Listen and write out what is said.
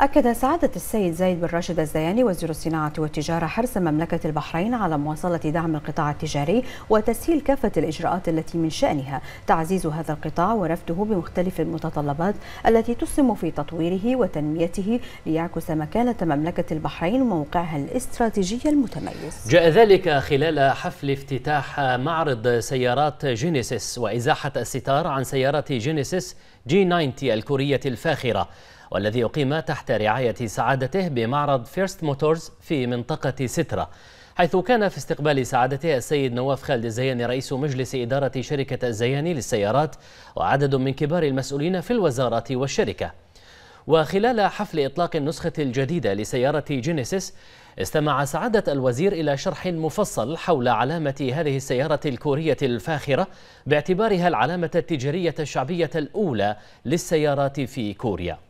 أكد سعادة السيد زايد بن راشد الزياني وزير الصناعة والتجارة حرص مملكة البحرين على مواصلة دعم القطاع التجاري وتسهيل كافة الإجراءات التي من شأنها تعزيز هذا القطاع ورفده بمختلف المتطلبات التي تسهم في تطويره وتنميته ليعكس مكانة مملكة البحرين وموقعها الاستراتيجي المتميز. جاء ذلك خلال حفل افتتاح معرض سيارات جينيسيس وإزاحة الستار عن سيارة جينيسيس جي 90 الكورية الفاخرة والذي أقيم تحت رعاية سعادته بمعرض فيرست موتورز في منطقة سترة حيث كان في استقبال سعادته السيد نواف خالد الزياني رئيس مجلس إدارة شركة الزياني للسيارات وعدد من كبار المسؤولين في الوزارة والشركة وخلال حفل إطلاق النسخة الجديدة لسيارة جينيسيس استمع سعادة الوزير إلى شرح مفصل حول علامة هذه السيارة الكورية الفاخرة باعتبارها العلامة التجارية الشعبية الأولى للسيارات في كوريا